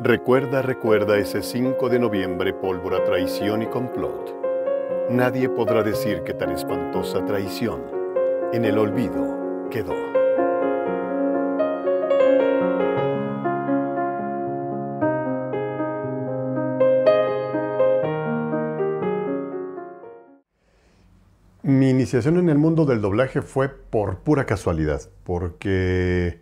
Recuerda, recuerda ese 5 de noviembre, pólvora, traición y complot. Nadie podrá decir que tan espantosa traición en el olvido quedó. Mi iniciación en el mundo del doblaje fue por pura casualidad, porque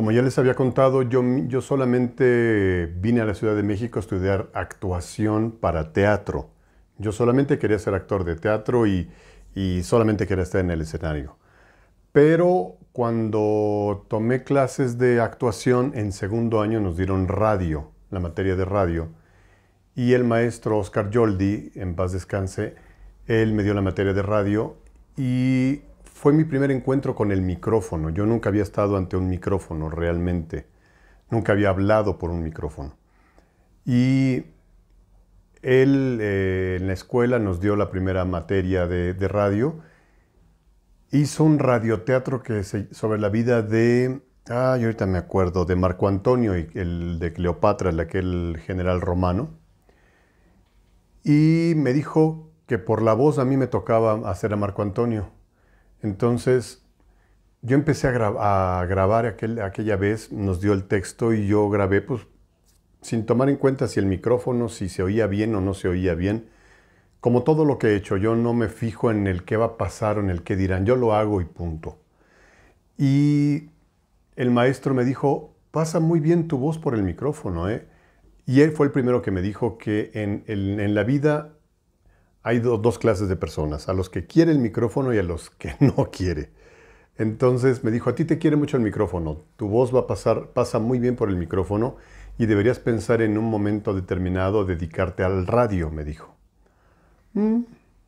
como ya les había contado, yo, yo solamente vine a la Ciudad de México a estudiar actuación para teatro. Yo solamente quería ser actor de teatro y, y solamente quería estar en el escenario. Pero cuando tomé clases de actuación en segundo año nos dieron radio, la materia de radio, y el maestro Oscar Yoldi, en paz descanse, él me dio la materia de radio y fue mi primer encuentro con el micrófono. Yo nunca había estado ante un micrófono realmente. Nunca había hablado por un micrófono. Y él eh, en la escuela nos dio la primera materia de, radio. Hizo un radioteatro que sobre la vida de, ah, yo ahorita me acuerdo, de Marco Antonio, y el de Cleopatra, el aquel general romano. Y me dijo que por la voz a mí me tocaba hacer a Marco Antonio. Entonces, yo empecé a, grabar aquella vez, nos dio el texto y yo grabé, pues, sin tomar en cuenta si el micrófono, si se oía bien o no se oía bien. Como todo lo que he hecho, yo no me fijo en el qué va a pasar o en el qué dirán, yo lo hago y punto. Y el maestro me dijo, pasa muy bien tu voz por el micrófono, ¿eh? Y él fue el primero que me dijo que en la vida hay dos clases de personas, a los que quiere el micrófono y a los que no quiere. Entonces me dijo, a ti te quiere mucho el micrófono, tu voz va a pasar, pasa muy bien por el micrófono y deberías pensar en un momento determinado dedicarte al radio, me dijo. Mm,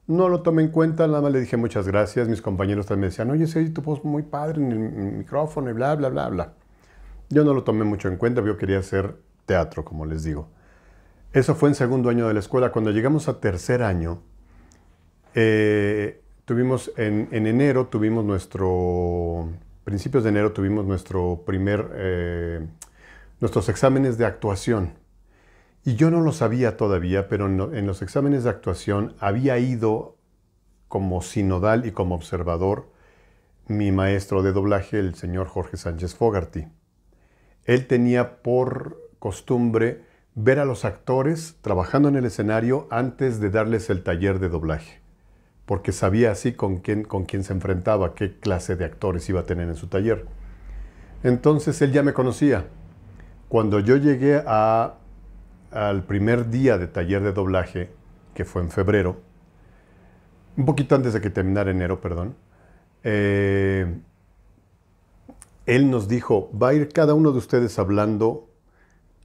no lo tomé en cuenta, nada más le dije muchas gracias, mis compañeros también me decían, oye, sí, tu voz muy padre en el micrófono y bla, bla, bla, bla. Yo no lo tomé mucho en cuenta, yo quería hacer teatro, como les digo. Eso fue en segundo año de la escuela. Cuando llegamos a tercer año, eh, tuvimos en, enero, tuvimos nuestro, principios de enero, tuvimos nuestro primer, eh, nuestros exámenes de actuación. Y yo no lo sabía todavía, pero en, en los exámenes de actuación había ido como sinodal y como observador mi maestro de doblaje, el señor Jorge Sánchez Fogarty. Él tenía por costumbre ver a los actores trabajando en el escenario antes de darles el taller de doblaje, porque sabía así con quién, con quién se enfrentaba, qué clase de actores iba a tener en su taller. Entonces él ya me conocía. Cuando yo llegué al primer día de taller de doblaje, que fue en febrero, un poquito antes de que terminara enero, perdón, eh, él nos dijo, va a ir cada uno de ustedes hablando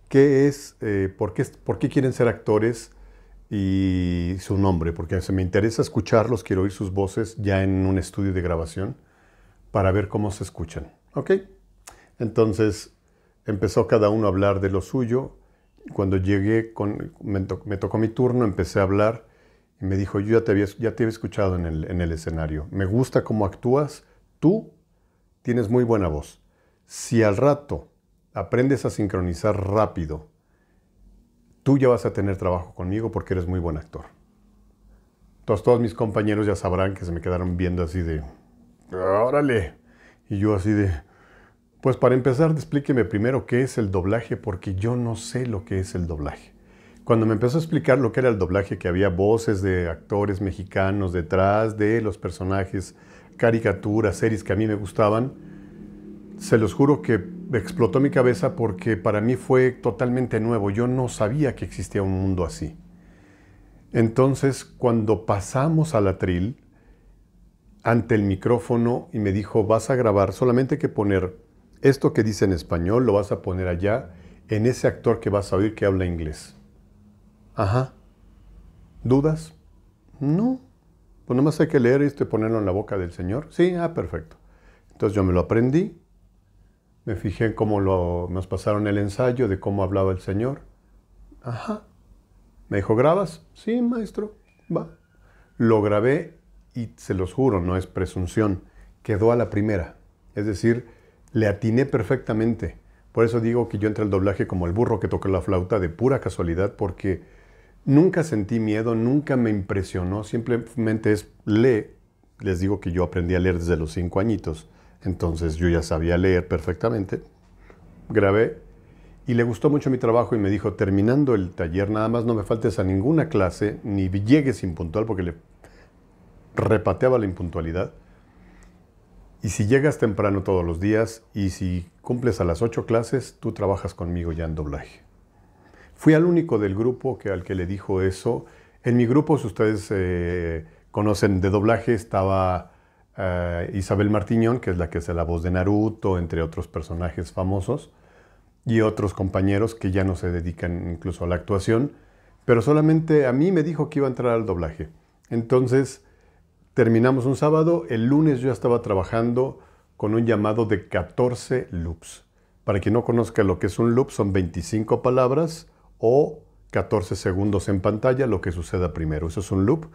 qué es, eh, por, qué, por qué quieren ser actores y su nombre, porque se me interesa escucharlos, quiero oír sus voces ya en un estudio de grabación para ver cómo se escuchan. ¿Ok? Entonces empezó cada uno a hablar de lo suyo. Cuando llegué, con, me, tocó mi turno, empecé a hablar y me dijo, yo ya te había, ya te había escuchado en el escenario, me gusta cómo actúas, tú tienes muy buena voz. Si al rato aprendes a sincronizar rápido, tú ya vas a tener trabajo conmigo porque eres muy buen actor. todos mis compañeros ya sabrán que se me quedaron viendo así de, órale. Y yo así de, pues para empezar, explíqueme primero qué es el doblaje porque yo no sé lo que es el doblaje. Cuando me empezó a explicar lo que era el doblaje, que había voces de actores mexicanos detrás de los personajes, caricaturas, series que a mí me gustaban, se los juro que explotó mi cabeza porque para mí fue totalmente nuevo. Yo no sabía que existía un mundo así. Entonces, cuando pasamos al atril, ante el micrófono y me dijo, vas a grabar, solamente que poner esto que dice en español, lo vas a poner allá, en ese actor que vas a oír que habla inglés. Ajá. ¿Dudas? No. Pues más hay que leer esto y ponerlo en la boca del Señor. Sí, ah, perfecto. Entonces yo me lo aprendí, me fijé cómo nos pasaron el ensayo de cómo hablaba el Señor. Ajá. Me dijo, ¿grabas? Sí, maestro. Va. Lo grabé y se los juro, no es presunción. Quedó a la primera. Es decir, le atiné perfectamente. Por eso digo que yo entré al doblaje como el burro que toca la flauta de pura casualidad, porque nunca sentí miedo, nunca me impresionó. Simplemente es lee. Les digo que yo aprendí a leer desde los cinco añitos. Entonces yo ya sabía leer perfectamente, grabé y le gustó mucho mi trabajo y me dijo, terminando el taller, nada más no me faltes a ninguna clase, ni llegues impuntual porque le repateaba la impuntualidad. Y si llegas temprano todos los días y si cumples a las ocho clases, tú trabajas conmigo ya en doblaje. Fui al único del grupo que, al que le dijo eso. En mi grupo, si ustedes eh, conocen de doblaje, estaba eh, Isabel Martiñón, que es la que hace la voz de Naruto, entre otros personajes famosos, y otros compañeros que ya no se dedican incluso a la actuación, pero solamente a mí me dijo que iba a entrar al doblaje. Entonces, terminamos un sábado, el lunes yo estaba trabajando con un llamado de 14 loops. Para quien no conozca lo que es un loop, son 25 palabras o 14 segundos en pantalla, lo que suceda primero. Eso es un loop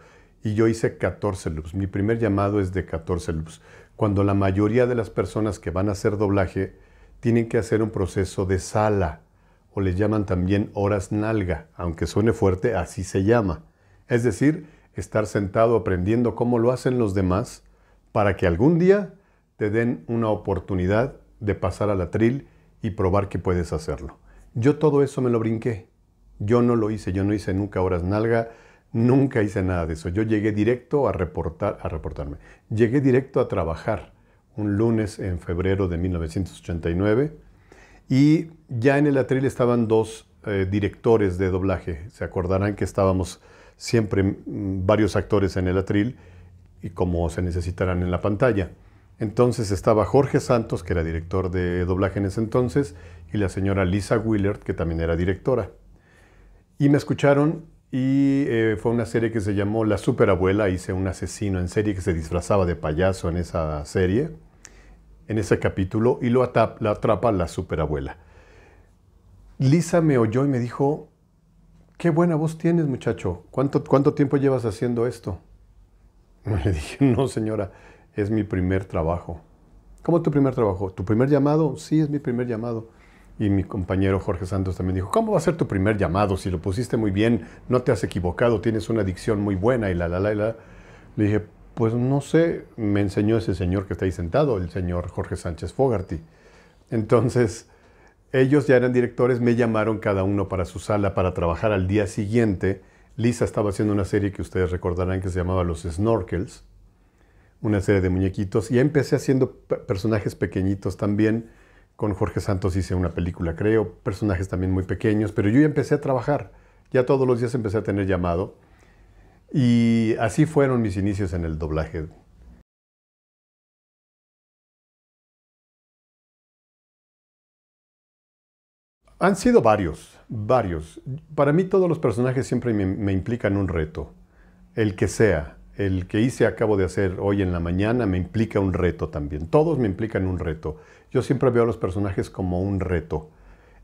y yo hice 14 loops. Mi primer llamado es de 14 loops, cuando la mayoría de las personas que van a hacer doblaje tienen que hacer un proceso de sala, o les llaman también horas nalga, aunque suene fuerte, así se llama. Es decir, estar sentado aprendiendo cómo lo hacen los demás para que algún día te den una oportunidad de pasar al atril y probar que puedes hacerlo. Yo todo eso me lo brinqué. Yo no lo hice, yo no hice nunca horas nalga, Nunca hice nada de eso. Yo llegué directo a, reportar, a reportarme. Llegué directo a trabajar un lunes en febrero de 1989 y ya en el atril estaban dos eh, directores de doblaje. Se acordarán que estábamos siempre mm, varios actores en el atril y como se necesitarán en la pantalla. Entonces estaba Jorge Santos, que era director de doblaje en ese entonces, y la señora Lisa Willard, que también era directora. Y me escucharon y eh, fue una serie que se llamó La Superabuela. Hice un asesino en serie que se disfrazaba de payaso en esa serie, en ese capítulo, y lo atrapa la superabuela. Lisa me oyó y me dijo, qué buena voz tienes muchacho, ¿cuánto, cuánto tiempo llevas haciendo esto? Le dije, no señora, es mi primer trabajo. ¿Cómo tu primer trabajo? ¿Tu primer llamado? Sí, es mi primer llamado. Y mi compañero Jorge Santos también dijo, ¿cómo va a ser tu primer llamado? Si lo pusiste muy bien, no te has equivocado, tienes una adicción muy buena y la, la, la, la. Le dije, pues no sé, me enseñó ese señor que está ahí sentado, el señor Jorge Sánchez Fogarty. Entonces, ellos ya eran directores, me llamaron cada uno para su sala para trabajar al día siguiente. Lisa estaba haciendo una serie que ustedes recordarán que se llamaba Los Snorkels, una serie de muñequitos, y empecé haciendo personajes pequeñitos también con Jorge Santos hice una película, creo, personajes también muy pequeños, pero yo ya empecé a trabajar. Ya todos los días empecé a tener llamado. Y así fueron mis inicios en el doblaje. Han sido varios, varios. Para mí todos los personajes siempre me, me, implican un reto. El que sea, el que hice acabo de hacer hoy en la mañana me implica un reto también. Todos me implican un reto. Yo siempre veo a los personajes como un reto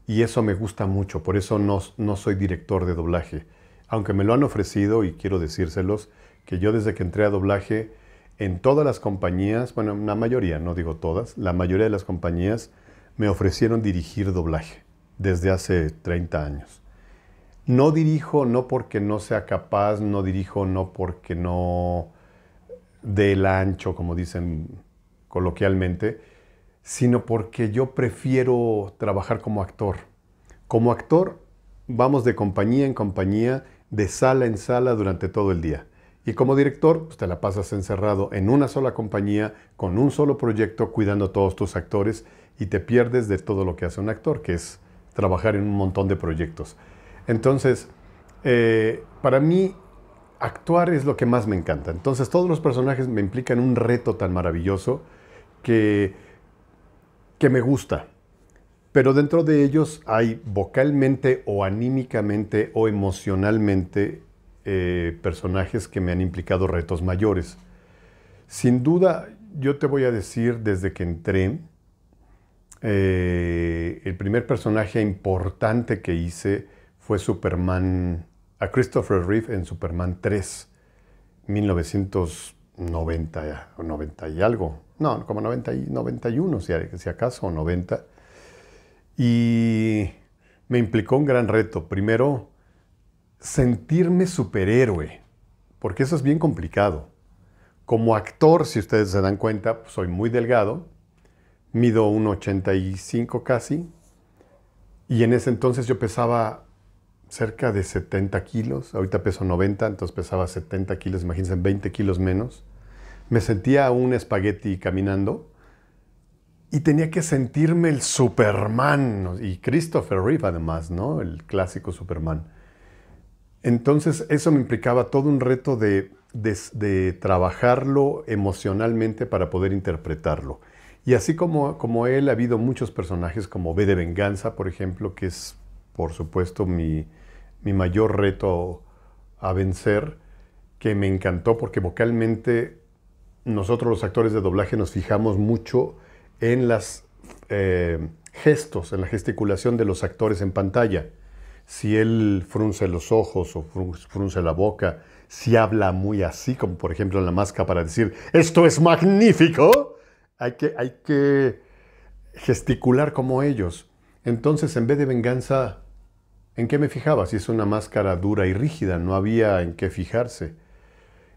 y eso me gusta mucho, por eso no, soy director de doblaje. Aunque me lo han ofrecido y quiero decírselos, que yo desde que entré a doblaje, en todas las compañías, bueno, la mayoría, no digo todas, la mayoría de las compañías me ofrecieron dirigir doblaje desde hace 30 años. No dirijo no porque no sea capaz, no dirijo no porque no dé el ancho, como dicen coloquialmente, sino porque yo prefiero trabajar como actor. Como actor vamos de compañía en compañía, de sala en sala durante todo el día. Y como director, pues te la pasas encerrado en una sola compañía, con un solo proyecto, cuidando a todos tus actores y te pierdes de todo lo que hace un actor, que es trabajar en un montón de proyectos. Entonces, eh, para mí, actuar es lo que más me encanta. Entonces, todos los personajes me implican un reto tan maravilloso que que me gusta, pero dentro de ellos hay vocalmente o anímicamente o emocionalmente eh, personajes que me han implicado retos mayores. Sin duda, yo te voy a decir desde que entré, eh, el primer personaje importante que hice fue Superman, a Christopher Reeve en Superman 3, 1990 90 y algo, no, como 90 91, si, si acaso, o 90. Y me implicó un gran reto. Primero, sentirme superhéroe, porque eso es bien complicado. Como actor, si ustedes se dan cuenta, soy muy delgado, mido 1,85 casi, y en ese entonces yo pesaba cerca de 70 kilos, ahorita peso 90, entonces pesaba 70 kilos, imagínense, 20 kilos menos me sentía un espagueti caminando y tenía que sentirme el Superman y Christopher Reeve además, ¿no? El clásico Superman. Entonces eso me implicaba todo un reto de, de, trabajarlo emocionalmente para poder interpretarlo. Y así como, como él, ha habido muchos personajes como B de Venganza, por ejemplo, que es, por supuesto, mi, mi mayor reto a vencer, que me encantó porque vocalmente nosotros los actores de doblaje nos fijamos mucho en los eh, gestos, en la gesticulación de los actores en pantalla. Si él frunce los ojos o frunce la boca, si habla muy así, como por ejemplo en la máscara para decir, esto es magnífico, hay que, hay que gesticular como ellos. Entonces, en vez de venganza, ¿en qué me fijaba? Si es una máscara dura y rígida, no había en qué fijarse.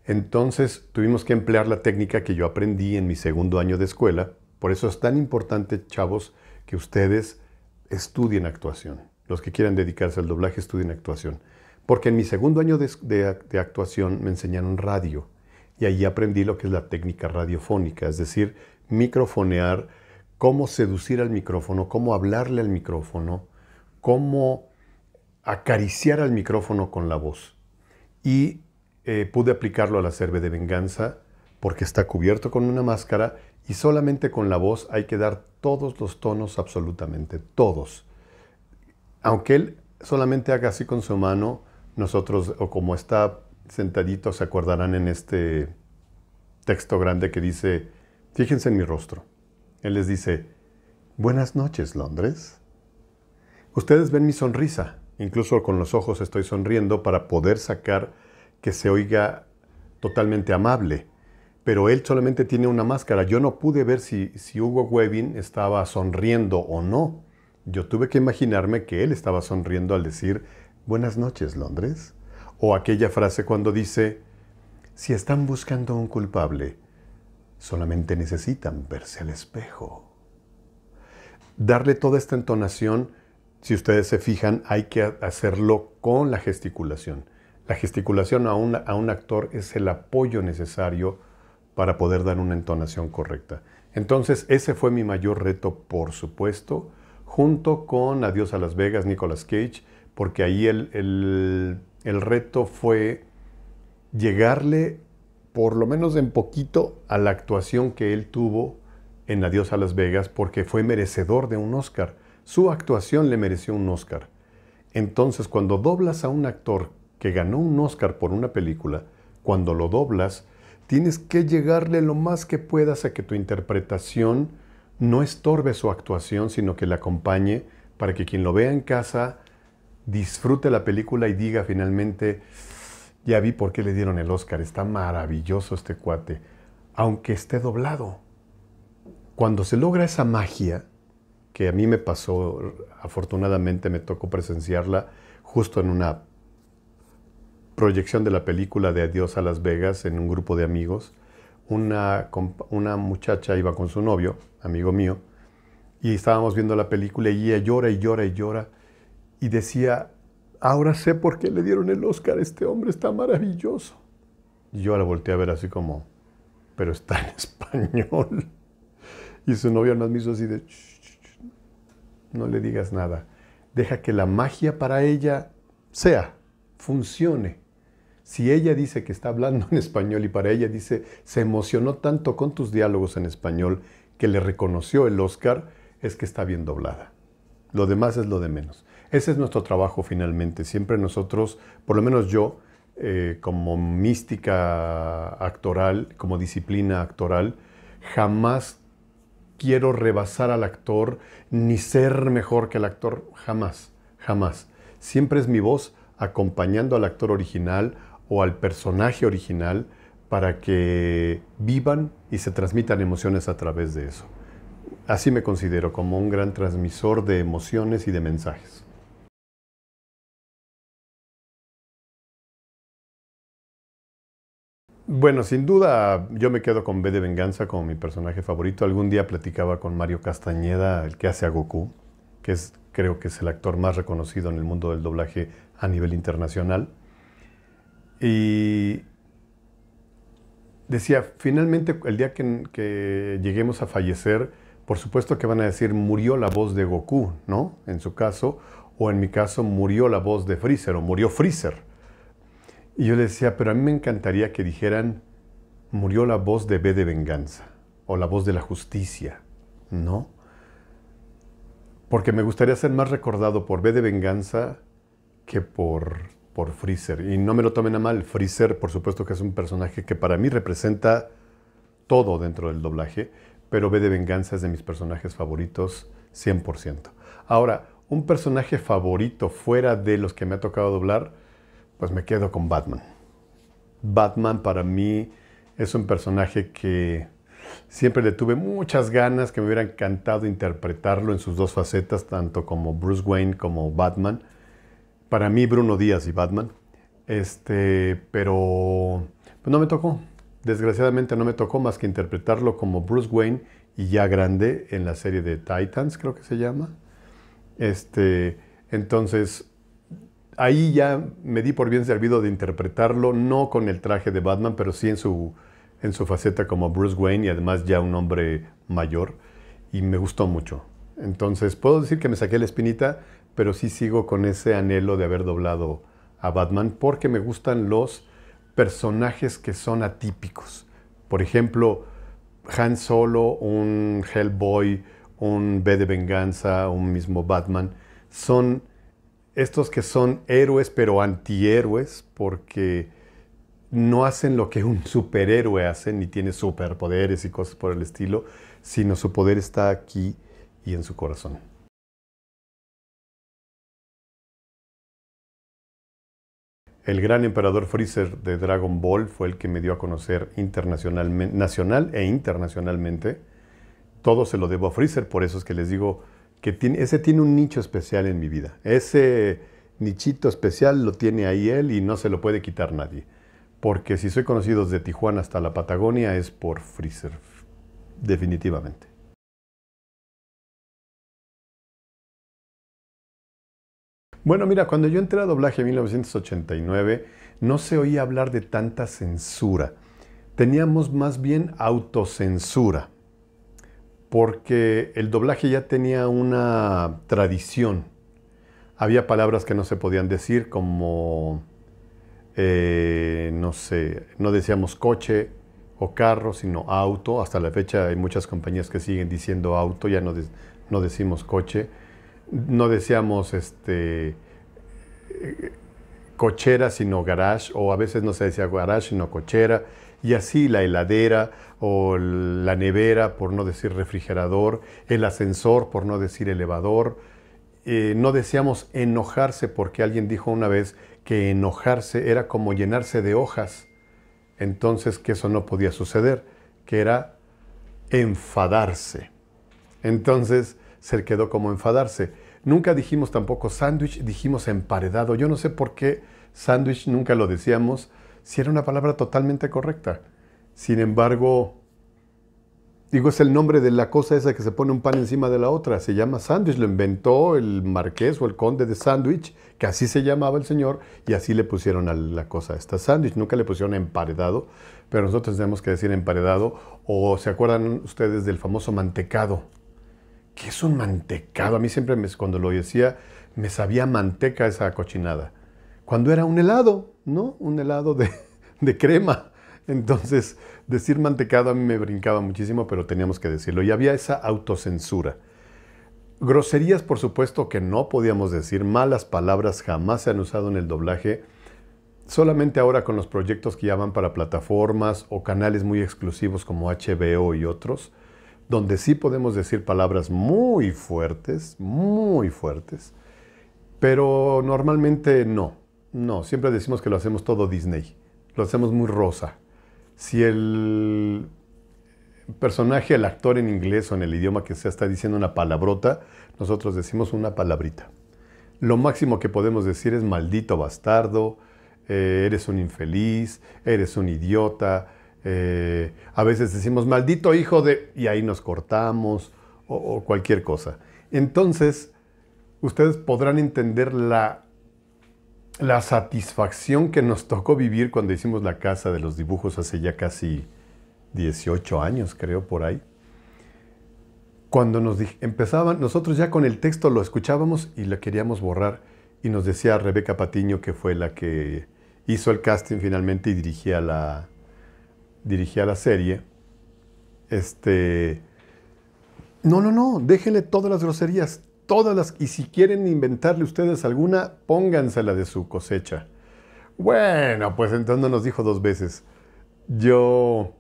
Entonces tuvimos que emplear la técnica que yo aprendí en mi segundo año de escuela. Por eso es tan importante, chavos, que ustedes estudien actuación. Los que quieran dedicarse al doblaje estudien actuación. Porque en mi segundo año de, actuación me enseñaron radio y ahí aprendí lo que es la técnica radiofónica, es decir, microfonear, cómo seducir al micrófono, cómo hablarle al micrófono, cómo acariciar al micrófono con la voz. Y eh, pude aplicarlo a la cerveza de venganza porque está cubierto con una máscara y solamente con la voz hay que dar todos los tonos, absolutamente todos. Aunque él solamente haga así con su mano, nosotros, o como está sentadito, se acordarán en este texto grande que dice, fíjense en mi rostro. Él les dice, buenas noches, Londres. Ustedes ven mi sonrisa, incluso con los ojos estoy sonriendo para poder sacar que se oiga totalmente amable. Pero él solamente tiene una máscara. Yo no pude ver si, Hugo Webin estaba sonriendo o no. Yo tuve que imaginarme que él estaba sonriendo al decir Buenas noches, Londres. O aquella frase cuando dice, si están buscando un culpable, solamente necesitan verse al espejo. Darle toda esta entonación, si ustedes se fijan, hay que hacerlo con la gesticulación. La gesticulación a, un actor es el apoyo necesario para poder dar una entonación correcta. Entonces, ese fue mi mayor reto, por supuesto, junto con Adiós a Las Vegas, Nicolas Cage, porque ahí el, el reto fue llegarle, por lo menos en poquito, a la actuación que él tuvo en Adiós a Las Vegas, porque fue merecedor de un Oscar. Su actuación le mereció un Oscar. Entonces, cuando doblas a un actor que ganó un Oscar por una película, cuando lo doblas, tienes que llegarle lo más que puedas a que tu interpretación no estorbe su actuación, sino que la acompañe para que quien lo vea en casa disfrute la película y diga finalmente, ya vi por qué le dieron el Oscar, está maravilloso este cuate, aunque esté doblado. Cuando se logra esa magia, que a mí me pasó, afortunadamente me tocó presenciarla justo en una proyección de la película de Adiós a Las Vegas en un grupo de amigos, una, una muchacha iba con su novio, amigo mío, y estábamos viendo la película y ella llora y llora y llora y decía, ahora sé por qué le dieron el Oscar, este hombre está maravilloso. Y yo la volteé a ver así como, pero está en español. Y su novio nos hizo así de, no le digas nada, deja que la magia para ella sea, funcione. Si ella dice que está hablando en español y para ella dice, se emocionó tanto con tus diálogos en español que le reconoció el Oscar, es que está bien doblada. Lo demás es lo de menos. Ese es nuestro trabajo finalmente. Siempre nosotros, por lo menos yo, eh, como mística actoral, como disciplina actoral, jamás quiero rebasar al actor ni ser mejor que el actor, jamás, jamás. Siempre es mi voz acompañando al actor original o al personaje original para que vivan y se transmitan emociones a través de eso. Así me considero como un gran transmisor de emociones y de mensajes. Bueno, sin duda yo me quedo con B de Venganza como mi personaje favorito. Algún día platicaba con Mario Castañeda, el que hace a Goku, que es, creo que es el actor más reconocido en el mundo del doblaje a nivel internacional. Y decía, finalmente el día que, lleguemos a fallecer, por supuesto que van a decir, murió la voz de Goku, ¿no? En su caso, o en mi caso, murió la voz de Freezer, o murió Freezer. Y yo decía, pero a mí me encantaría que dijeran, murió la voz de B de Venganza, o la voz de la justicia, ¿no? Porque me gustaría ser más recordado por B de Venganza que por por Freezer. Y no me lo tomen a mal, Freezer por supuesto que es un personaje que para mí representa todo dentro del doblaje, pero ve de Venganza es de mis personajes favoritos 100%. Ahora, un personaje favorito fuera de los que me ha tocado doblar, pues me quedo con Batman. Batman para mí es un personaje que siempre le tuve muchas ganas, que me hubiera encantado interpretarlo en sus dos facetas, tanto como Bruce Wayne como Batman. Para mí, Bruno Díaz y Batman. Este, pero pues, no me tocó. Desgraciadamente no me tocó más que interpretarlo como Bruce Wayne y ya grande en la serie de Titans, creo que se llama. Este, entonces, ahí ya me di por bien servido de interpretarlo, no con el traje de Batman, pero sí en su, en su faceta como Bruce Wayne y además ya un hombre mayor. Y me gustó mucho. Entonces, puedo decir que me saqué la espinita, pero sí sigo con ese anhelo de haber doblado a Batman porque me gustan los personajes que son atípicos. Por ejemplo, Han Solo, un Hellboy, un B de Venganza, un mismo Batman, son estos que son héroes pero antihéroes porque no hacen lo que un superhéroe hace, ni tiene superpoderes y cosas por el estilo, sino su poder está aquí y en su corazón. El gran emperador Freezer de Dragon Ball fue el que me dio a conocer internacionalmente, nacional e internacionalmente. Todo se lo debo a Freezer, por eso es que les digo que ese tiene un nicho especial en mi vida. Ese nichito especial lo tiene ahí él y no se lo puede quitar nadie. Porque si soy conocido desde Tijuana hasta la Patagonia es por Freezer, definitivamente. Bueno, mira, cuando yo entré a doblaje en 1989, no se oía hablar de tanta censura. Teníamos más bien autocensura, porque el doblaje ya tenía una tradición. Había palabras que no se podían decir, como, eh, no sé, no decíamos coche o carro, sino auto. Hasta la fecha hay muchas compañías que siguen diciendo auto, ya no decimos coche no decíamos este, cochera sino garage, o a veces no se decía garage sino cochera, y así la heladera o la nevera, por no decir refrigerador, el ascensor, por no decir elevador. Eh, no decíamos enojarse porque alguien dijo una vez que enojarse era como llenarse de hojas, entonces que eso no podía suceder, que era enfadarse. Entonces se quedó como enfadarse. Nunca dijimos tampoco sándwich, dijimos emparedado. Yo no sé por qué sándwich nunca lo decíamos, si era una palabra totalmente correcta. Sin embargo, digo, es el nombre de la cosa esa que se pone un pan encima de la otra. Se llama sándwich, lo inventó el marqués o el conde de sándwich, que así se llamaba el señor, y así le pusieron a la cosa esta sándwich. Nunca le pusieron emparedado, pero nosotros tenemos que decir emparedado. O se acuerdan ustedes del famoso mantecado ¿qué es un mantecado? A mí siempre me, cuando lo decía me sabía manteca esa cochinada. Cuando era un helado, ¿no? Un helado de, de crema. Entonces, decir mantecado a mí me brincaba muchísimo, pero teníamos que decirlo. Y había esa autocensura. Groserías, por supuesto, que no podíamos decir. Malas palabras jamás se han usado en el doblaje. Solamente ahora con los proyectos que ya van para plataformas o canales muy exclusivos como HBO y otros donde sí podemos decir palabras muy fuertes, muy fuertes, pero normalmente no. No, siempre decimos que lo hacemos todo Disney, lo hacemos muy rosa. Si el personaje, el actor en inglés o en el idioma que sea está diciendo una palabrota, nosotros decimos una palabrita. Lo máximo que podemos decir es maldito bastardo, eh, eres un infeliz, eres un idiota, eh, a veces decimos, maldito hijo de... y ahí nos cortamos o, cualquier cosa. Entonces, ustedes podrán entender la, la satisfacción que nos tocó vivir cuando hicimos la casa de los dibujos hace ya casi 18 años, creo, por ahí. Cuando nos empezaban, nosotros ya con el texto lo escuchábamos y lo queríamos borrar. Y nos decía Rebeca Patiño, que fue la que hizo el casting finalmente y dirigía la, dirigía la serie, este... No, no, no, déjenle todas las groserías, todas las... Y si quieren inventarle ustedes alguna, póngansela de su cosecha. Bueno, pues entonces nos dijo dos veces. Yo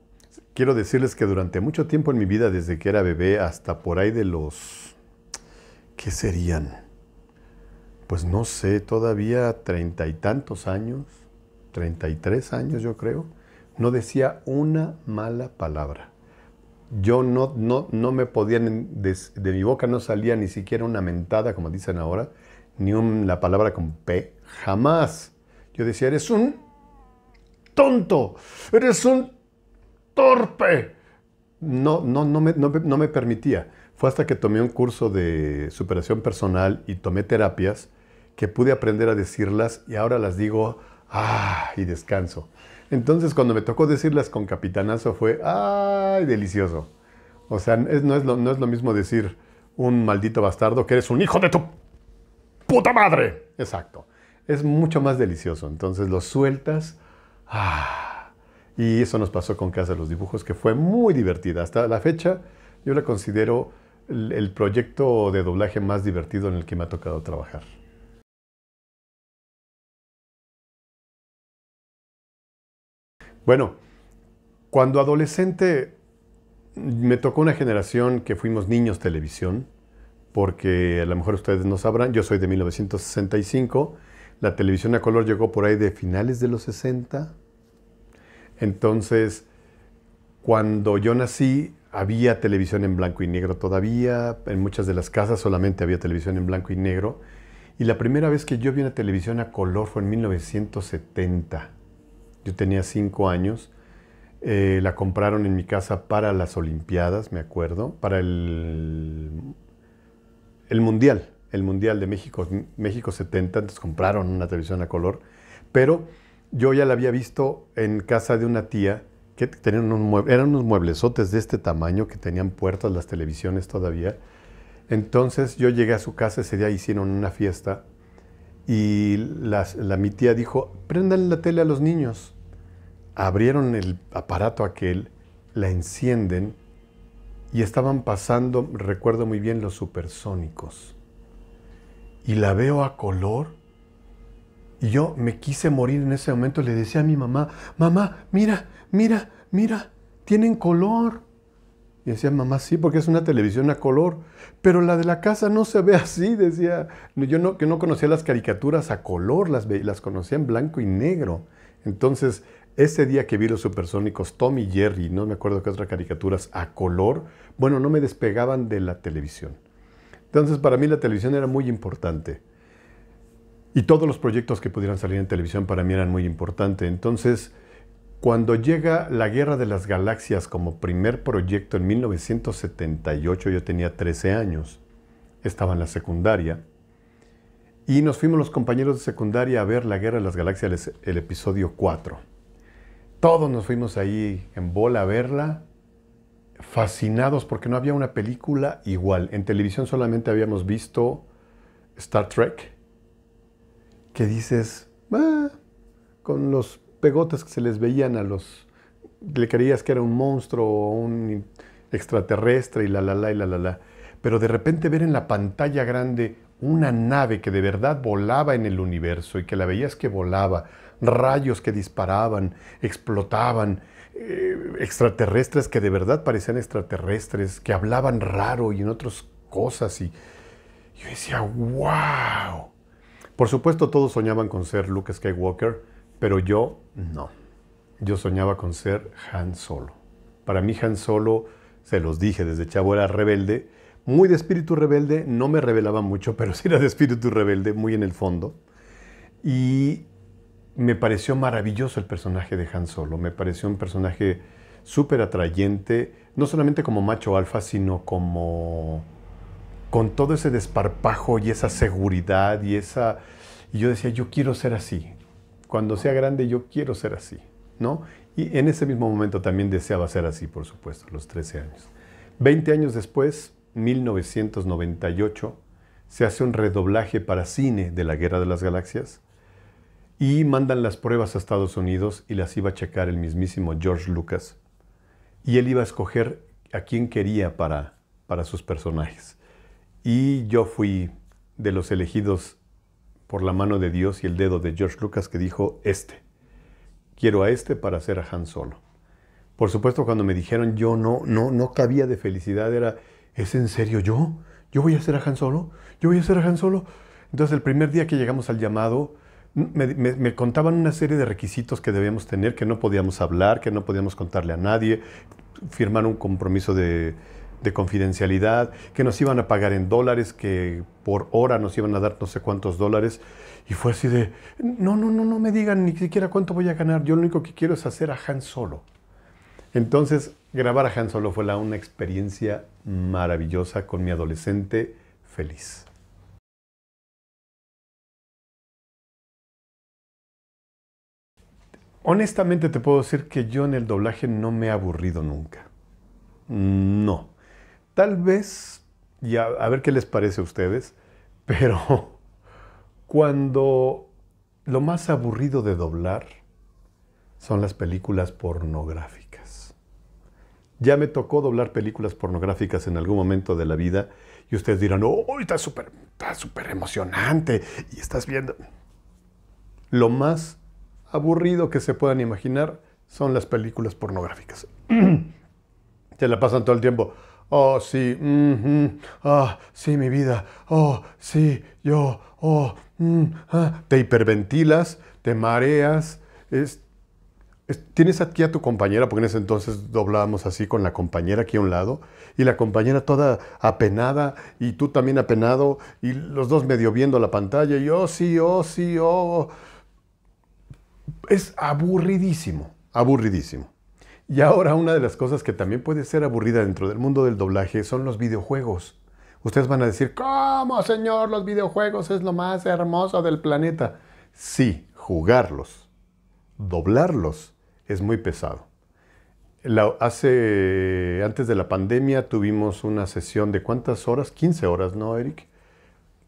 quiero decirles que durante mucho tiempo en mi vida, desde que era bebé hasta por ahí de los... ¿Qué serían? Pues no sé, todavía treinta y tantos años, treinta y tres años yo creo no decía una mala palabra. Yo no, no, me podía, de, mi boca no salía ni siquiera una mentada, como dicen ahora, ni la palabra con P, jamás. Yo decía, eres un tonto, eres un torpe. No, no, no, me, me permitía. Fue hasta que tomé un curso de superación personal y tomé terapias que pude aprender a decirlas y ahora las digo, ah, y descanso. Entonces cuando me tocó decirlas con capitanazo fue, ¡ay, delicioso! O sea, no, es lo, mismo decir un maldito bastardo que eres un hijo de tu puta madre. Exacto. Es mucho más delicioso. Entonces lo sueltas. ¡ah! Y eso nos pasó con Casa de los Dibujos, que fue muy divertida. Hasta la fecha yo la considero el proyecto de doblaje más divertido en el que me ha tocado trabajar. Bueno, cuando adolescente me tocó una generación que fuimos niños televisión, porque a lo mejor ustedes no sabrán, yo soy de 1965, la televisión a color llegó por ahí de finales de los 60. Entonces, cuando yo nací, había televisión en blanco y negro todavía, en muchas de las casas solamente había televisión en blanco y negro. Y la primera vez que yo vi una televisión a color fue en 1970. Yo tenía cinco años. Eh, la compraron en mi casa para las Olimpiadas, me acuerdo, para el, el Mundial, el Mundial de México, México 70, entonces compraron una televisión a color, pero yo ya la había visto en casa de una tía que tenían unos eran unos mueblesotes de este tamaño que tenían puertas las televisiones todavía. Entonces yo llegué a su casa ese día, hicieron una fiesta y la, mi tía dijo, prendan la tele a los niños. Abrieron el aparato aquel, la encienden y estaban pasando, recuerdo muy bien, los supersónicos. Y la veo a color. Y yo me quise morir en ese momento. Le decía a mi mamá, mamá, mira, mira, mira, tienen color. Y decía, mamá, sí, porque es una televisión a color, pero la de la casa no se ve así, decía. Yo no, que no conocía las caricaturas a color, las, las conocía en blanco y negro. Entonces, ese día que vi los supersónicos, Tom y Jerry, no me acuerdo qué otras caricaturas, a color, bueno, no me despegaban de la televisión. Entonces, para mí la televisión era muy importante. Y todos los proyectos que pudieran salir en televisión para mí eran muy importantes. Entonces, cuando llega la Guerra de las Galaxias como primer proyecto en 1978, yo tenía 13 años, estaba en la secundaria, y nos fuimos los compañeros de secundaria a ver la Guerra de las Galaxias, el episodio 4. Todos nos fuimos ahí en bola a verla, fascinados porque no había una película igual. En televisión solamente habíamos visto Star Trek, que dices, ah, con los pegotas que se les veían a los... Le creías que era un monstruo o un extraterrestre y la, la, la, y la, la, la. Pero de repente ver en la pantalla grande una nave que de verdad volaba en el universo y que la veías que volaba, rayos que disparaban, explotaban, eh, extraterrestres que de verdad parecían extraterrestres, que hablaban raro y en otras cosas. Y yo decía, wow. Por supuesto todos soñaban con ser Luke Skywalker, pero yo no. Yo soñaba con ser Han Solo. Para mí Han Solo, se los dije, desde chavo era rebelde, muy de espíritu rebelde, no me revelaba mucho, pero sí era de espíritu rebelde, muy en el fondo. Y me pareció maravilloso el personaje de Han Solo, me pareció un personaje súper atrayente, no solamente como macho alfa, sino como con todo ese desparpajo y esa seguridad y esa... Y yo decía, yo quiero ser así, cuando sea grande yo quiero ser así, ¿no? Y en ese mismo momento también deseaba ser así, por supuesto, los 13 años. 20 años después, 1998, se hace un redoblaje para cine de La Guerra de las Galaxias y mandan las pruebas a Estados Unidos y las iba a checar el mismísimo George Lucas. Y él iba a escoger a quién quería para, para sus personajes. Y yo fui de los elegidos por la mano de Dios y el dedo de George Lucas que dijo, este, quiero a este para hacer a Han Solo. Por supuesto, cuando me dijeron yo no, no, no cabía de felicidad, era, ¿es en serio yo? ¿Yo voy a ser a Han Solo? ¿Yo voy a ser a Han Solo? Entonces, el primer día que llegamos al llamado, me, me, contaban una serie de requisitos que debíamos tener, que no podíamos hablar, que no podíamos contarle a nadie, firmar un compromiso de, de confidencialidad, que nos iban a pagar en dólares, que por hora nos iban a dar no sé cuántos dólares. Y fue así de, no, no, no, no me digan ni siquiera cuánto voy a ganar, yo lo único que quiero es hacer a Han Solo. Entonces, grabar a Han Solo fue una experiencia maravillosa con mi adolescente feliz. Honestamente te puedo decir que yo en el doblaje no me he aburrido nunca. No. Tal vez, y a, ver qué les parece a ustedes, pero cuando lo más aburrido de doblar son las películas pornográficas. Ya me tocó doblar películas pornográficas en algún momento de la vida y ustedes dirán, oh, está súper está emocionante y estás viendo. Lo más aburrido que se puedan imaginar son las películas pornográficas. se la pasan todo el tiempo. Oh, sí. Mm, ah, sí, mi vida. Oh, sí, yo. Oh, mm, ah. Te hiperventilas, te mareas. Es, tienes aquí a tu compañera, porque en ese entonces doblábamos así con la compañera aquí a un lado, y la compañera toda apenada, y tú también apenado, y los dos medio viendo la pantalla, y oh, sí, oh, sí, oh. Es aburridísimo, aburridísimo. Y ahora una de las cosas que también puede ser aburrida dentro del mundo del doblaje son los videojuegos. Ustedes van a decir, ¿cómo señor? Los videojuegos es lo más hermoso del planeta. Sí, jugarlos, doblarlos es muy pesado. hace, antes de la pandemia tuvimos una sesión de cuántas horas, 15 horas, ¿no, Eric?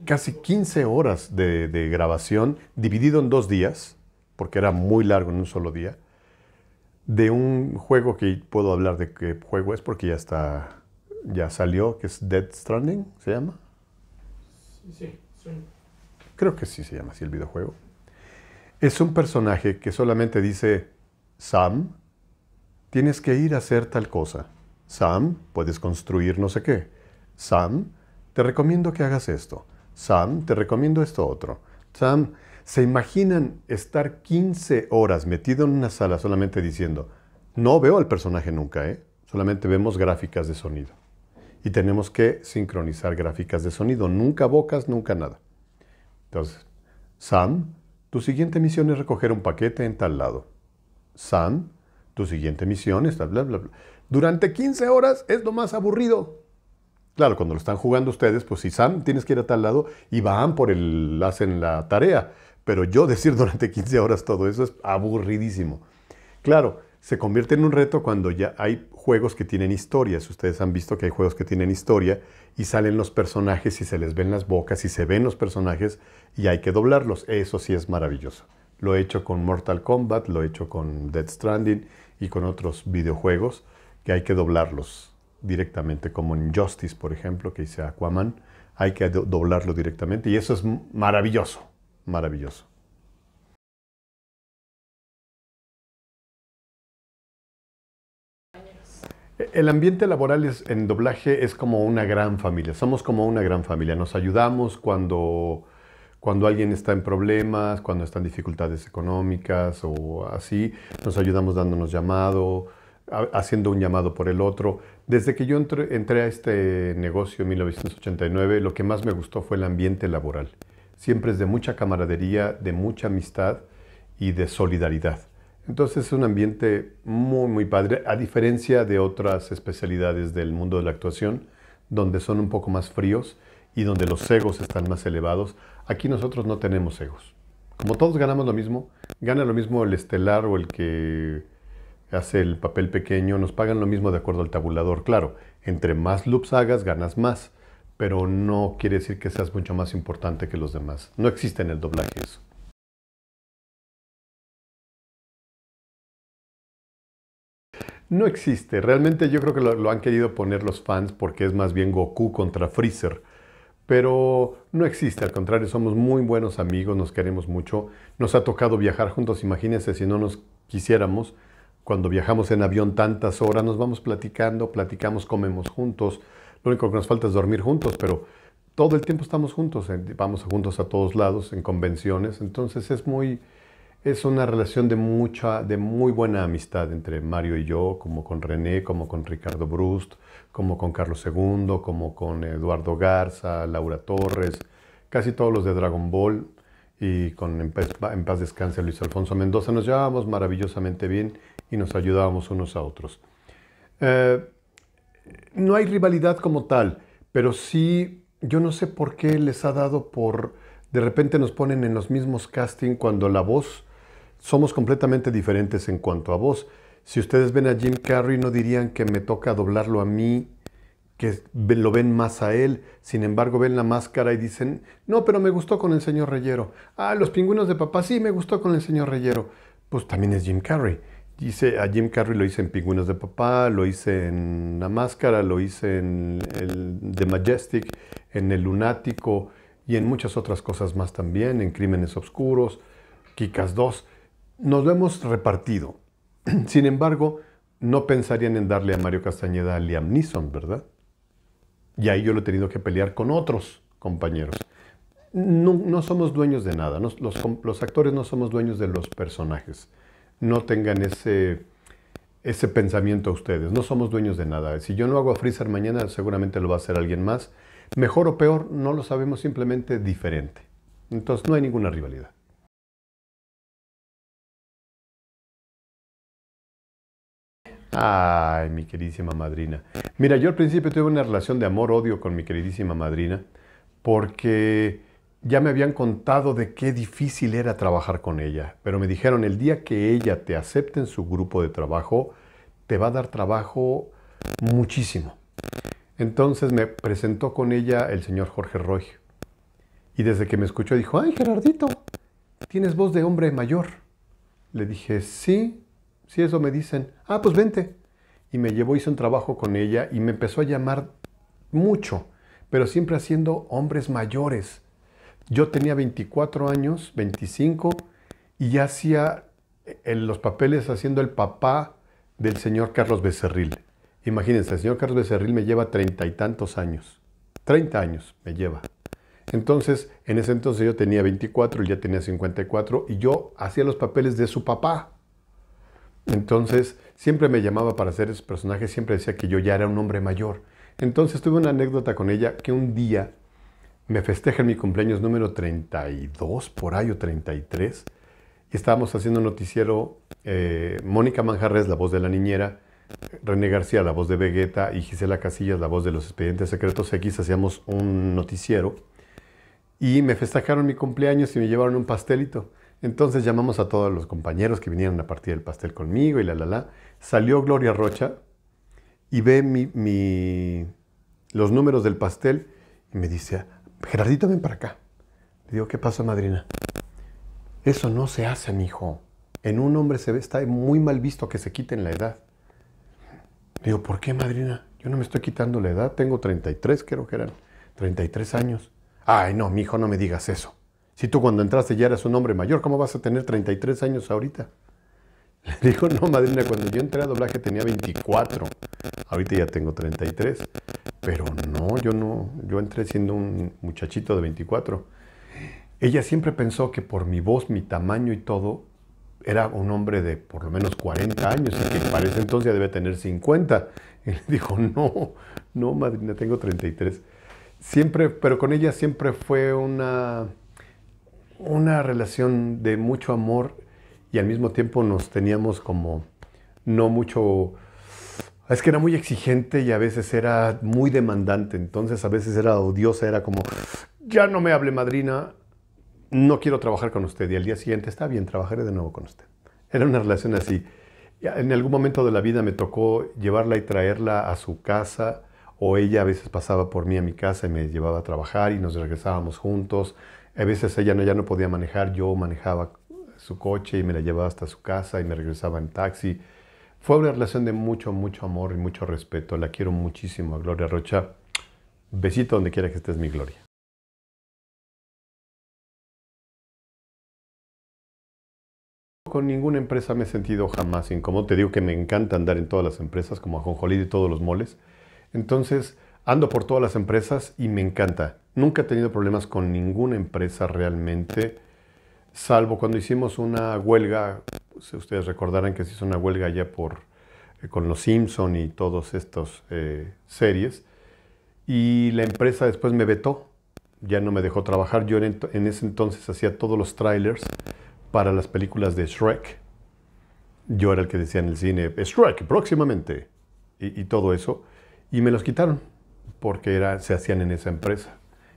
Casi 15 horas de grabación, dividido en dos días, porque era muy largo en un solo día. De un juego que puedo hablar de qué juego es porque ya está, ya salió, que es Dead Stranding, ¿se llama? Sí, sí. Creo que sí se llama así el videojuego. Es un personaje que solamente dice, Sam, tienes que ir a hacer tal cosa. Sam, puedes construir no sé qué. Sam, te recomiendo que hagas esto. Sam, te recomiendo esto otro. Sam, ¿Se imaginan estar 15 horas metido en una sala solamente diciendo, no veo al personaje nunca, ¿eh? solamente vemos gráficas de sonido? Y tenemos que sincronizar gráficas de sonido, nunca bocas, nunca nada. Entonces, Sam, tu siguiente misión es recoger un paquete en tal lado. Sam, tu siguiente misión es bla, bla, bla. Durante 15 horas es lo más aburrido. Claro, cuando lo están jugando ustedes, pues si Sam tienes que ir a tal lado y van por el, hacen la tarea. Pero yo decir durante 15 horas todo eso es aburridísimo. Claro, se convierte en un reto cuando ya hay juegos que tienen historias. Ustedes han visto que hay juegos que tienen historia y salen los personajes y se les ven las bocas y se ven los personajes y hay que doblarlos. Eso sí es maravilloso. Lo he hecho con Mortal Kombat, lo he hecho con Dead Stranding y con otros videojuegos que hay que doblarlos directamente, como en Justice, por ejemplo, que hice Aquaman, hay que doblarlo directamente y eso es maravilloso, maravilloso. El ambiente laboral es, en doblaje es como una gran familia, somos como una gran familia, nos ayudamos cuando, cuando alguien está en problemas, cuando están dificultades económicas o así, nos ayudamos dándonos llamado, haciendo un llamado por el otro. Desde que yo entré, a este negocio en 1989, lo que más me gustó fue el ambiente laboral. Siempre es de mucha camaradería, de mucha amistad y de solidaridad. Entonces es un ambiente muy, muy padre, a diferencia de otras especialidades del mundo de la actuación, donde son un poco más fríos y donde los egos están más elevados. Aquí nosotros no tenemos egos. Como todos ganamos lo mismo, gana lo mismo el estelar o el que hace el papel pequeño, nos pagan lo mismo de acuerdo al tabulador. Claro, entre más loops hagas, ganas más, pero no quiere decir que seas mucho más importante que los demás. No existe en el doblaje eso. No existe. Realmente yo creo que lo, lo, han querido poner los fans porque es más bien Goku contra Freezer. Pero no existe, al contrario, somos muy buenos amigos, nos queremos mucho. Nos ha tocado viajar juntos, imagínense si no nos quisiéramos. Cuando viajamos en avión tantas horas, nos vamos platicando, platicamos, comemos juntos. Lo único que nos falta es dormir juntos, pero todo el tiempo estamos juntos, vamos juntos a todos lados, en convenciones. Entonces es muy, es una relación de mucha, de muy buena amistad entre Mario y yo, como con René, como con Ricardo Brust, como con Carlos II, como con Eduardo Garza, Laura Torres, casi todos los de Dragon Ball y con En Paz, en paz Descanse Luis Alfonso Mendoza. Nos llevábamos maravillosamente bien y nos ayudábamos unos a otros. Eh, no hay rivalidad como tal, pero sí, yo no sé por qué les ha dado por, de repente nos ponen en los mismos casting cuando la voz, somos completamente diferentes en cuanto a voz. Si ustedes ven a Jim Carrey, no dirían que me toca doblarlo a mí, que lo ven más a él. Sin embargo, ven la máscara y dicen, no, pero me gustó con el señor Reyero. Ah, los pingüinos de papá, sí, me gustó con el señor Reyero. Pues también es Jim Carrey a Jim Carrey lo hice en Pingüinos de Papá, lo hice en La Máscara, lo hice en The Majestic, en El Lunático y en muchas otras cosas más también, en Crímenes Obscuros, Kikas 2. Nos lo hemos repartido. Sin embargo, no pensarían en darle a Mario Castañeda a Liam Neeson, ¿verdad? Y ahí yo lo he tenido que pelear con otros compañeros. No, somos dueños de nada, los actores no somos dueños de los personajes no tengan ese, ese pensamiento a ustedes. No somos dueños de nada. Si yo no hago a freezer mañana, seguramente lo va a hacer alguien más. Mejor o peor, no lo sabemos, simplemente diferente. Entonces no hay ninguna rivalidad. Ay, mi queridísima madrina. Mira, yo al principio tuve una relación de amor-odio con mi queridísima madrina porque ya me habían contado de qué difícil era trabajar con ella, pero me dijeron, el día que ella te acepte en su grupo de trabajo, te va a dar trabajo muchísimo. Entonces me presentó con ella el señor Jorge Roy. Y desde que me escuchó dijo, ay Gerardito, tienes voz de hombre mayor. Le dije, sí, sí, eso me dicen. Ah, pues vente. Y me llevó, hice un trabajo con ella y me empezó a llamar mucho, pero siempre haciendo hombres mayores yo tenía 24 años, 25, y hacía eh, los papeles haciendo el papá del señor Carlos Becerril. Imagínense, el señor Carlos Becerril me lleva treinta y tantos años. Treinta años me lleva. Entonces, en ese entonces yo tenía 24, él ya tenía 54 y yo hacía los papeles de su papá. Entonces, siempre me llamaba para hacer ese personaje, siempre decía que yo ya era un hombre mayor. Entonces, tuve una anécdota con ella que un día me festejan mi cumpleaños número 32, por ahí 33, y estábamos haciendo un noticiero, eh, Mónica Manjarres, la voz de la niñera, René García, la voz de Vegeta, y Gisela Casillas, la voz de los expedientes secretos X, hacíamos un noticiero, y me festejaron mi cumpleaños y me llevaron un pastelito. Entonces llamamos a todos los compañeros que vinieron a partir del pastel conmigo y la, la, la. Salió Gloria Rocha y ve mi, los números del pastel y me dice, Gerardito, ven para acá. Le digo, ¿qué pasa, madrina? Eso no se hace, mi hijo. En un hombre se ve, está muy mal visto que se quiten la edad. Le digo, ¿por qué, madrina? Yo no me estoy quitando la edad, tengo 33, creo que eran, 33 años. Ay, no, mi hijo, no me digas eso. Si tú cuando entraste ya eras un hombre mayor, ¿cómo vas a tener 33 años ahorita? Le dijo, no, madrina, cuando yo entré a doblaje tenía 24, ahorita ya tengo 33, pero no, yo no, yo entré siendo un muchachito de 24. Ella siempre pensó que por mi voz, mi tamaño y todo, era un hombre de por lo menos 40 años y que para ese entonces debe tener 50. Y le dijo, no, no, madrina, tengo 33. Siempre, pero con ella siempre fue una, una relación de mucho amor y al mismo tiempo nos teníamos como no mucho... Es que era muy exigente y a veces era muy demandante, entonces a veces era odiosa, era como, ya no me hable madrina, no quiero trabajar con usted. Y al día siguiente, está bien, trabajaré de nuevo con usted. Era una relación así. En algún momento de la vida me tocó llevarla y traerla a su casa, o ella a veces pasaba por mí a mi casa y me llevaba a trabajar y nos regresábamos juntos. A veces ella no, ya no podía manejar, yo manejaba su coche y me la llevaba hasta su casa y me regresaba en taxi. Fue una relación de mucho, mucho amor y mucho respeto. La quiero muchísimo Gloria Rocha. Besito donde quiera que estés, mi Gloria. Con ninguna empresa me he sentido jamás incómodo. Te digo que me encanta andar en todas las empresas, como a Jonjolí de todos los moles. Entonces, ando por todas las empresas y me encanta. Nunca he tenido problemas con ninguna empresa realmente salvo cuando hicimos una huelga, si pues, ustedes recordarán que se hizo una huelga ya por, eh, con los Simpson y todas estas eh, series, y la empresa después me vetó, ya no me dejó trabajar, yo en, ese entonces hacía todos los trailers para las películas de Shrek, yo era el que decía en el cine, Shrek, próximamente, y, y todo eso, y me los quitaron, porque era, se hacían en esa empresa.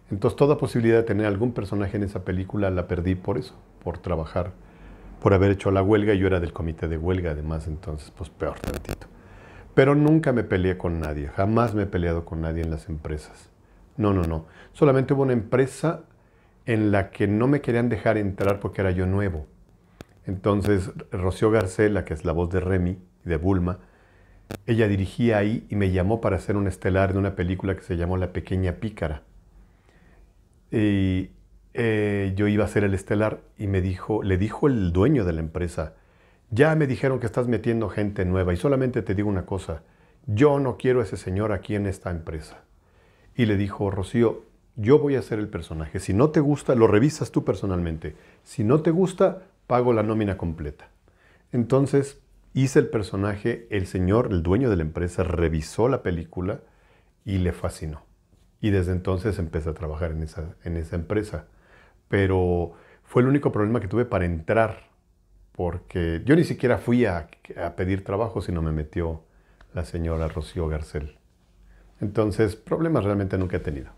Entonces toda posibilidad de tener algún personaje en esa película la perdí por eso por trabajar, por haber hecho la huelga. Yo era del comité de huelga, además, entonces, pues peor tantito. Pero nunca me peleé con nadie, jamás me he peleado con nadie en las empresas. No, no, no. Solamente hubo una empresa en la que no me querían dejar entrar porque era yo nuevo. Entonces, Rocío Garcela, que es la voz de Remy, de Bulma, ella dirigía ahí y me llamó para hacer un estelar de una película que se llamó La Pequeña Pícara. Y eh, yo iba a ser el estelar y me dijo, le dijo el dueño de la empresa, ya me dijeron que estás metiendo gente nueva y solamente te digo una cosa, yo no quiero a ese señor aquí en esta empresa. Y le dijo, Rocío, yo voy a hacer el personaje. Si no te gusta, lo revisas tú personalmente. Si no te gusta, pago la nómina completa. Entonces hice el personaje, el señor, el dueño de la empresa, revisó la película y le fascinó. Y desde entonces empecé a trabajar en esa empresa pero fue el único problema que tuve para entrar, porque yo ni siquiera fui a, pedir trabajo, sino me metió la señora Rocío Garcel. Entonces, problemas realmente nunca he tenido.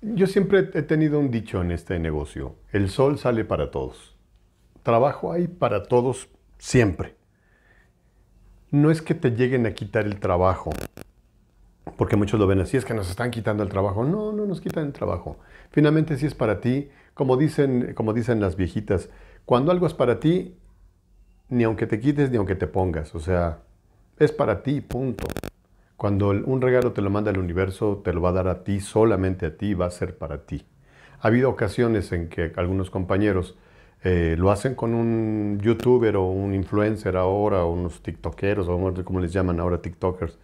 Yo siempre he tenido un dicho en este negocio, el sol sale para todos. Trabajo hay para todos siempre no es que te lleguen a quitar el trabajo, porque muchos lo ven así, es que nos están quitando el trabajo. No, no nos quitan el trabajo. Finalmente, si es para ti, como dicen, como dicen las viejitas, cuando algo es para ti, ni aunque te quites, ni aunque te pongas. O sea, es para ti, punto. Cuando un regalo te lo manda el universo, te lo va a dar a ti, solamente a ti, va a ser para ti. Ha habido ocasiones en que algunos compañeros eh, lo hacen con un youtuber o un influencer ahora, o unos tiktokeros, o como les llaman ahora tiktokers.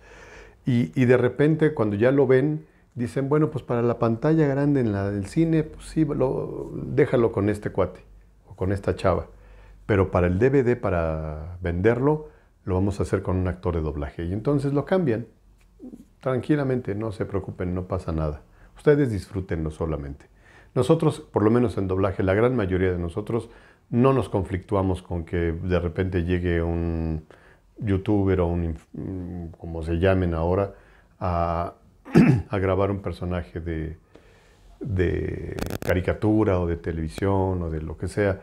Y, de repente cuando ya lo ven, dicen, bueno, pues para la pantalla grande en la del cine, pues sí, déjalo con este cuate o con esta chava. Pero para el DVD, para venderlo, lo vamos a hacer con un actor de doblaje. Y entonces lo cambian. Tranquilamente, no se preocupen, no pasa nada. Ustedes disfrútenlo solamente. Nosotros, por lo menos en doblaje, la gran mayoría de nosotros no nos conflictuamos con que de repente llegue un youtuber o un, mm, como se llamen ahora, a, grabar un personaje de, caricatura o de televisión o de lo que sea.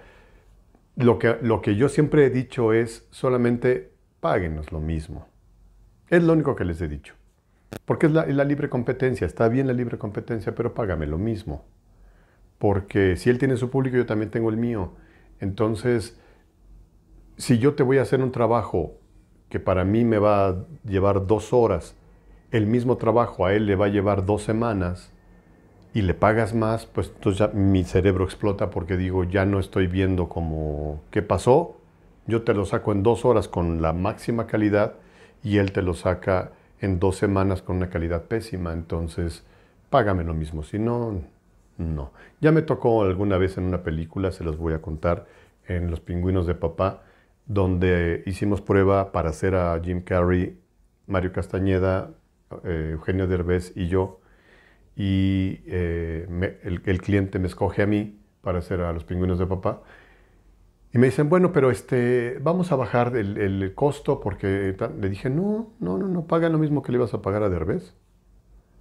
Lo que, lo que yo siempre he dicho es solamente páguenos lo mismo. Es lo único que les he dicho. Porque es la libre competencia, está bien la libre competencia, pero págame lo mismo porque si él tiene su público, yo también tengo el mío. Entonces, si yo te voy a hacer un trabajo que para mí me va a llevar dos horas, el mismo trabajo a él le va a llevar dos semanas y le pagas más, pues entonces ya mi cerebro explota porque digo, ya no estoy viendo como qué pasó, yo te lo saco en dos horas con la máxima calidad y él te lo saca en dos semanas con una calidad pésima, entonces págame lo mismo, si no, no. Ya me tocó alguna vez en una película, se los voy a contar, en Los Pingüinos de Papá, donde hicimos prueba para hacer a Jim Carrey, Mario Castañeda, eh, Eugenio Derbez y yo. Y eh, el, cliente me escoge a mí para hacer a Los Pingüinos de Papá. Y me dicen, bueno, pero este, vamos a bajar el, costo porque le dije, no, no, no, no lo mismo que le ibas a pagar a Derbez.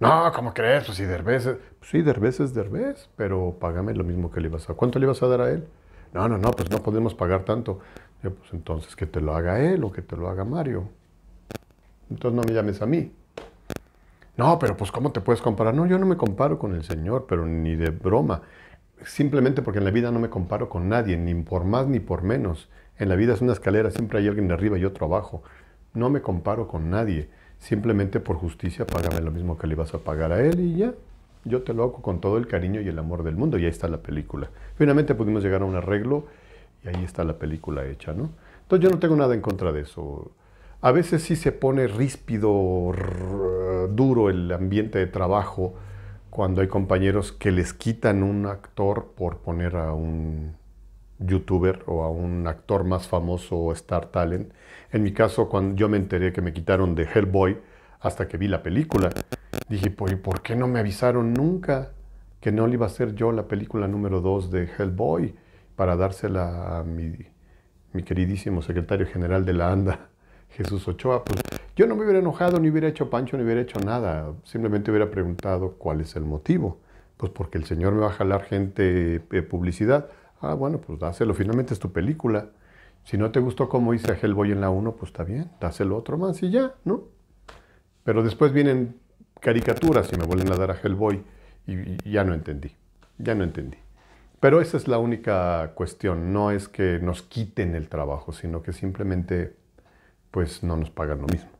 No, ¿cómo crees? Pues si Derbez. sí, Derbez pues es pero págame lo mismo que le ibas a. ¿Cuánto le ibas a dar a él? No, no, no, pues no podemos pagar tanto. pues entonces que te lo haga él o que te lo haga Mario. Entonces no me llames a mí. No, pero pues ¿cómo te puedes comparar? No, yo no me comparo con el Señor, pero ni de broma. Simplemente porque en la vida no me comparo con nadie, ni por más ni por menos. En la vida es una escalera, siempre hay alguien de arriba y otro abajo. No me comparo con nadie. Simplemente por justicia, págame lo mismo que le vas a pagar a él y ya. Yo te lo hago con todo el cariño y el amor del mundo y ahí está la película. Finalmente pudimos llegar a un arreglo y ahí está la película hecha, ¿no? Entonces yo no tengo nada en contra de eso. A veces sí se pone ríspido, duro el ambiente de trabajo cuando hay compañeros que les quitan un actor por poner a un youtuber o a un actor más famoso o star talent en mi caso, cuando yo me enteré que me quitaron de Hellboy hasta que vi la película, dije, pues, ¿por qué no me avisaron nunca que no le iba a ser yo la película número 2 de Hellboy para dársela a mi, queridísimo secretario general de la ANDA, Jesús Ochoa? Pues yo no me hubiera enojado, ni hubiera hecho pancho, ni hubiera hecho nada. Simplemente hubiera preguntado cuál es el motivo. Pues porque el señor me va a jalar gente de eh, publicidad. Ah, bueno, pues dáselo. Finalmente es tu película. Si no te gustó cómo hice a Hellboy en la 1, pues está bien, el otro más y ya, ¿no? Pero después vienen caricaturas y me vuelven a dar a Hellboy y, y ya no entendí, ya no entendí. Pero esa es la única cuestión, no es que nos quiten el trabajo, sino que simplemente pues no nos pagan lo mismo.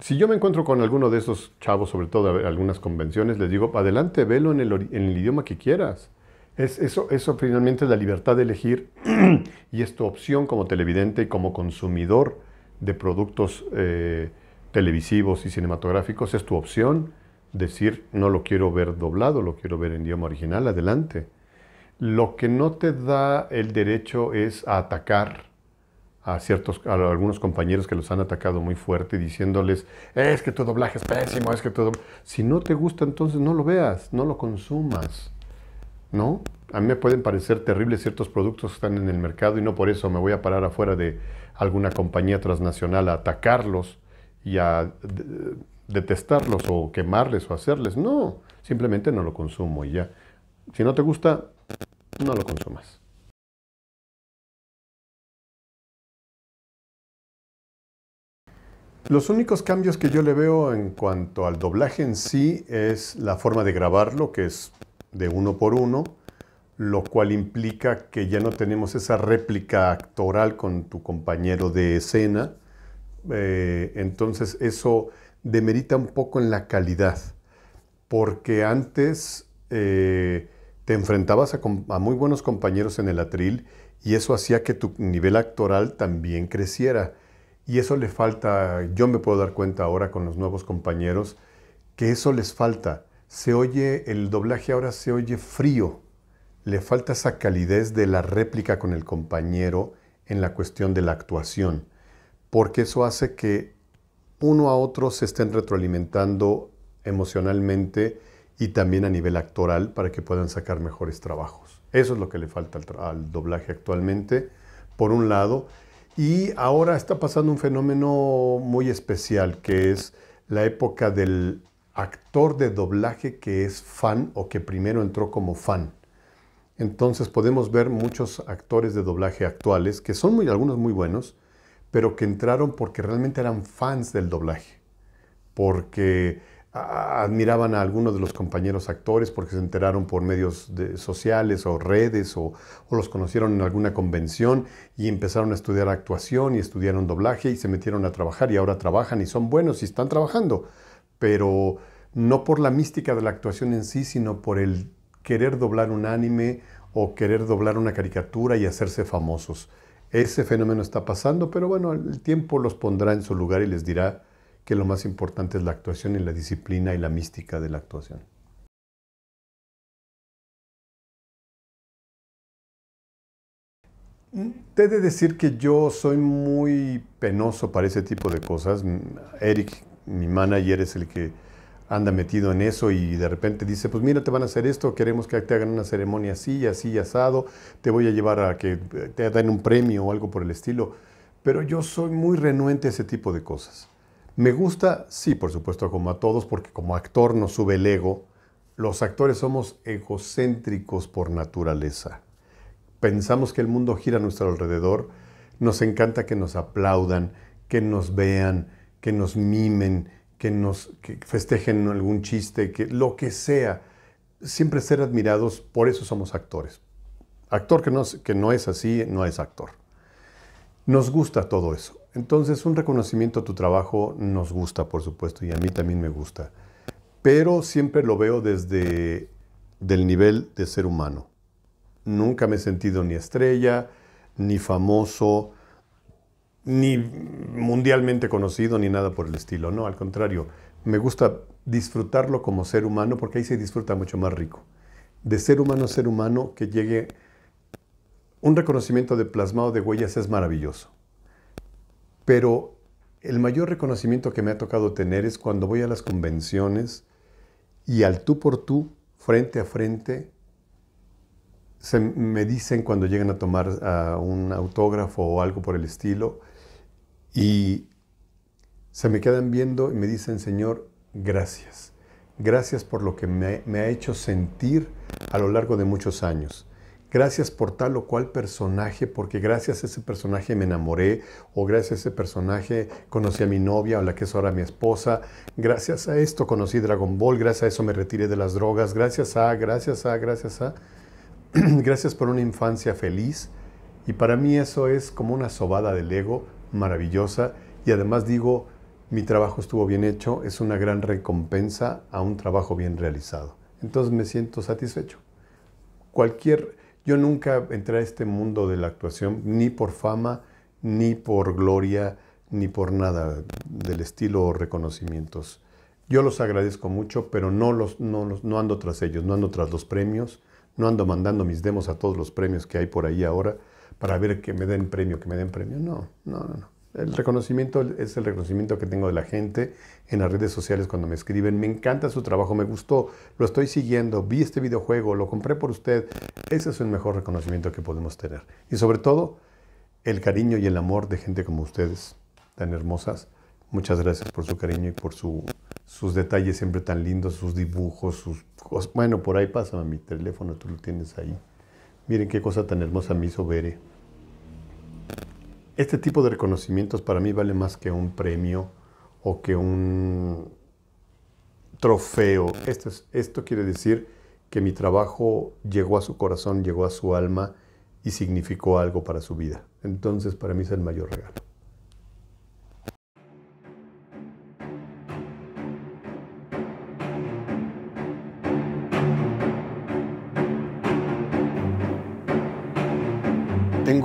si yo me encuentro con alguno de esos chavos, sobre todo en algunas convenciones, les digo, adelante, velo en el, idioma que quieras. Es, eso, eso finalmente es la libertad de elegir y es tu opción como televidente y como consumidor de productos eh, televisivos y cinematográficos. Es tu opción decir, no lo quiero ver doblado, lo quiero ver en idioma original, adelante. Lo que no te da el derecho es a atacar a ciertos algunos compañeros que los han atacado muy fuerte diciéndoles es que tu doblaje es pésimo es que todo si no te gusta entonces no lo veas no lo consumas no a mí me pueden parecer terribles ciertos productos que están en el mercado y no por eso me voy a parar afuera de alguna compañía transnacional a atacarlos y a detestarlos o quemarles o hacerles no simplemente no lo consumo y ya si no te gusta no lo consumas Los únicos cambios que yo le veo en cuanto al doblaje en sí es la forma de grabarlo, que es de uno por uno, lo cual implica que ya no tenemos esa réplica actoral con tu compañero de escena. Eh, entonces eso demerita un poco en la calidad, porque antes eh, te enfrentabas a muy buenos compañeros en el atril y eso hacía que tu nivel actoral también creciera y eso le falta, yo me puedo dar cuenta ahora con los nuevos compañeros, que eso les falta. Se oye, el doblaje ahora se oye frío. Le falta esa calidez de la réplica con el compañero en la cuestión de la actuación, porque eso hace que uno a otro se estén retroalimentando emocionalmente y también a nivel actoral para que puedan sacar mejores trabajos. Eso es lo que le falta al, al doblaje actualmente, por un lado, y ahora está pasando un fenómeno muy especial, que es la época del actor de doblaje que es fan o que primero entró como fan. Entonces podemos ver muchos actores de doblaje actuales, que son muy, algunos muy buenos, pero que entraron porque realmente eran fans del doblaje. Porque admiraban a algunos de los compañeros actores porque se enteraron por medios sociales o redes o, o, los conocieron en alguna convención y empezaron a estudiar actuación y estudiaron doblaje y se metieron a trabajar y ahora trabajan y son buenos y están trabajando, pero no por la mística de la actuación en sí, sino por el querer doblar un anime o querer doblar una caricatura y hacerse famosos. Ese fenómeno está pasando, pero bueno, el tiempo los pondrá en su lugar y les dirá que lo más importante es la actuación y la disciplina y la mística de la actuación. Te mm, he de decir que yo soy muy penoso para ese tipo de cosas. Mm, Eric, mi manager, es el que anda metido en eso y de repente dice, pues mira, te van a hacer esto, queremos que te hagan una ceremonia así, así, asado, te voy a llevar a que te den un premio o algo por el estilo. Pero yo soy muy renuente a ese tipo de cosas. Me gusta, sí, por supuesto, como a todos, porque como actor nos sube el ego. Los actores somos egocéntricos por naturaleza. Pensamos que el mundo gira a nuestro alrededor. Nos encanta que nos aplaudan, que nos vean, que nos mimen, que nos festejen algún chiste, que lo que sea. Siempre ser admirados, por eso somos actores. Actor que no es así, no es actor. Nos gusta todo eso. Entonces, un reconocimiento a tu trabajo nos gusta, por supuesto, y a mí también me gusta. Pero siempre lo veo desde del nivel de ser humano. Nunca me he sentido ni estrella, ni famoso, ni mundialmente conocido, ni nada por el estilo. No, al contrario, me gusta disfrutarlo como ser humano porque ahí se disfruta mucho más rico. De ser humano a ser humano que llegue un reconocimiento de plasmado de huellas es maravilloso. Pero el mayor reconocimiento que me ha tocado tener es cuando voy a las convenciones y al tú por tú, frente a frente, se me dicen cuando llegan a tomar un autógrafo o algo por el estilo y se me quedan viendo y me dicen, Señor, gracias. Gracias por lo que me ha hecho sentir a lo largo de muchos años gracias por tal o cual personaje, porque gracias a ese personaje me enamoré, o gracias a ese personaje conocí a mi novia o la que es ahora mi esposa, gracias a esto conocí Dragon Ball, gracias a eso me retiré de las drogas, gracias a, gracias a, gracias a, gracias por una infancia feliz. Y para mí eso es como una sobada del ego maravillosa y además digo, mi trabajo estuvo bien hecho, es una gran recompensa a un trabajo bien realizado. Entonces me siento satisfecho. Cualquier yo nunca entré a este mundo de la actuación, ni por fama, ni por gloria, ni por nada del estilo o reconocimientos. Yo los agradezco mucho, pero no, los, no, los, no ando tras ellos, no ando tras los premios, no ando mandando mis demos a todos los premios que hay por ahí ahora para ver que me den premio, que me den premio. No, no, no. no. El reconocimiento es el reconocimiento que tengo de la gente en las redes sociales cuando me escriben. Me encanta su trabajo, me gustó, lo estoy siguiendo, vi este videojuego, lo compré por usted. Ese es el mejor reconocimiento que podemos tener. Y sobre todo, el cariño y el amor de gente como ustedes, tan hermosas. Muchas gracias por su cariño y por sus detalles siempre tan lindos, sus dibujos, sus Bueno, por ahí pasa mi teléfono, tú lo tienes ahí. Miren qué cosa tan hermosa me hizo Bere este tipo de reconocimientos para mí vale más que un premio o que un trofeo. Esto, esto quiere decir que mi trabajo llegó a su corazón, llegó a su alma y significó algo para su vida. Entonces para mí es el mayor regalo.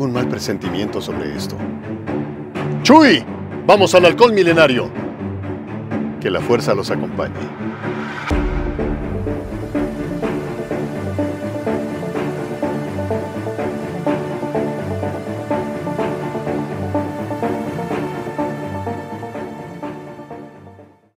un mal presentimiento sobre esto. ¡Chuy! Vamos al alcohol milenario. Que la fuerza los acompañe.